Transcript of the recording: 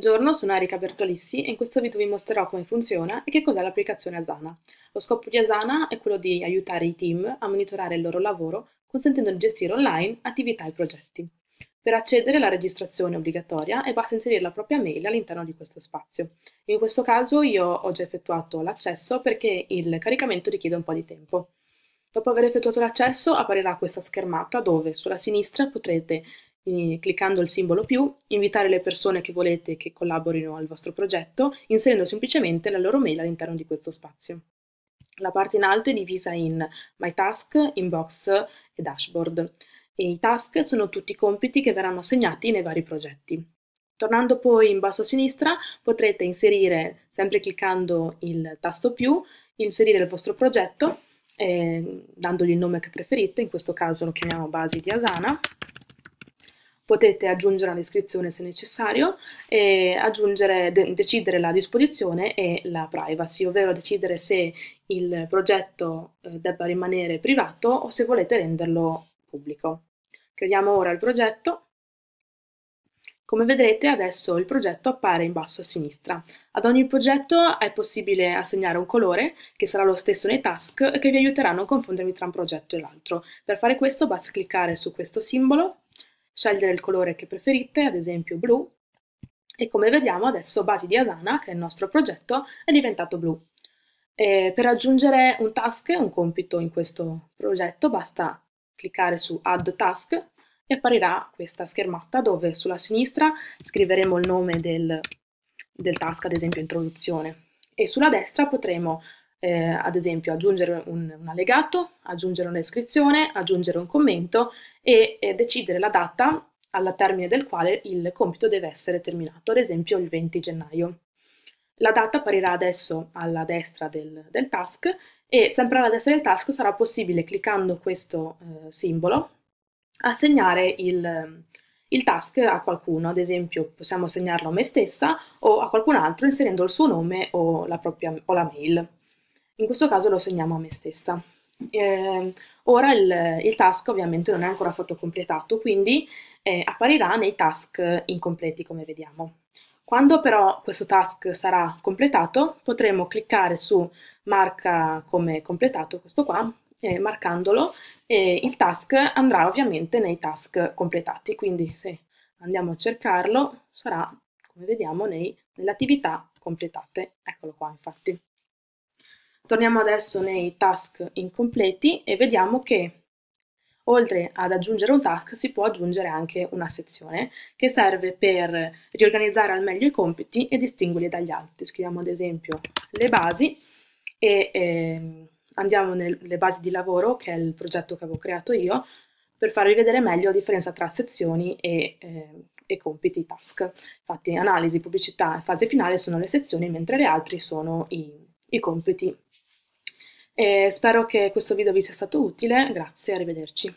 Buongiorno, sono Erika Bertolissi e in questo video vi mostrerò come funziona e che cos'è l'applicazione Asana. Lo scopo di Asana è quello di aiutare i team a monitorare il loro lavoro, consentendo di gestire online attività e progetti. Per accedere alla registrazione è obbligatoria e basta inserire la propria mail all'interno di questo spazio. In questo caso io ho già effettuato l'accesso perché il caricamento richiede un po' di tempo. Dopo aver effettuato l'accesso apparirà questa schermata dove sulla sinistra potrete cliccando il simbolo più, invitare le persone che volete che collaborino al vostro progetto, inserendo semplicemente la loro mail all'interno di questo spazio. La parte in alto è divisa in My Task, Inbox e Dashboard. E I task sono tutti i compiti che verranno assegnati nei vari progetti. Tornando poi in basso a sinistra potrete inserire, sempre cliccando il tasto più, inserire il vostro progetto, eh, dandogli il nome che preferite, in questo caso lo chiamiamo Basi di Asana, potete aggiungere una descrizione se necessario e de decidere la disposizione e la privacy, ovvero decidere se il progetto eh, debba rimanere privato o se volete renderlo pubblico. Creiamo ora il progetto. Come vedrete adesso il progetto appare in basso a sinistra. Ad ogni progetto è possibile assegnare un colore che sarà lo stesso nei task e che vi aiuterà a non confondervi tra un progetto e l'altro. Per fare questo basta cliccare su questo simbolo scegliere il colore che preferite, ad esempio blu, e come vediamo adesso Basi di Asana, che è il nostro progetto, è diventato blu. E per aggiungere un task, un compito in questo progetto, basta cliccare su Add Task e apparirà questa schermata dove sulla sinistra scriveremo il nome del, del task, ad esempio introduzione, e sulla destra potremo eh, ad esempio aggiungere un, un, allegato, aggiungere una descrizione, aggiungere un commento e eh, decidere la data alla termine del quale il compito deve essere terminato, ad esempio il 20 gennaio. La data apparirà adesso alla destra del, del task e sempre alla destra del task sarà possibile, cliccando questo eh, simbolo, assegnare il, il task a qualcuno, ad esempio possiamo assegnarlo a me stessa o a qualcun altro inserendo il suo nome o la, propria, o la mail. In questo caso lo segniamo a me stessa. Eh, ora il, il, task ovviamente non è ancora stato completato, quindi eh, apparirà nei task incompleti come vediamo. Quando però questo task sarà completato potremo cliccare su marca come completato, questo qua, eh, marcandolo e il task andrà ovviamente nei task completati, quindi se andiamo a cercarlo sarà come vediamo nei, nelle attività completate, eccolo qua infatti. Torniamo adesso nei task incompleti e vediamo che oltre ad aggiungere un task si può aggiungere anche una sezione che serve per riorganizzare al meglio i compiti e distinguerli dagli altri. Scriviamo ad esempio le basi e eh, andiamo nelle basi di lavoro, che è il progetto che avevo creato io, per farvi vedere meglio la differenza tra sezioni e, eh, e compiti, task. Infatti analisi, pubblicità e fase finale sono le sezioni, mentre le altre sono i, i compiti e spero che questo video vi sia stato utile, grazie arrivederci.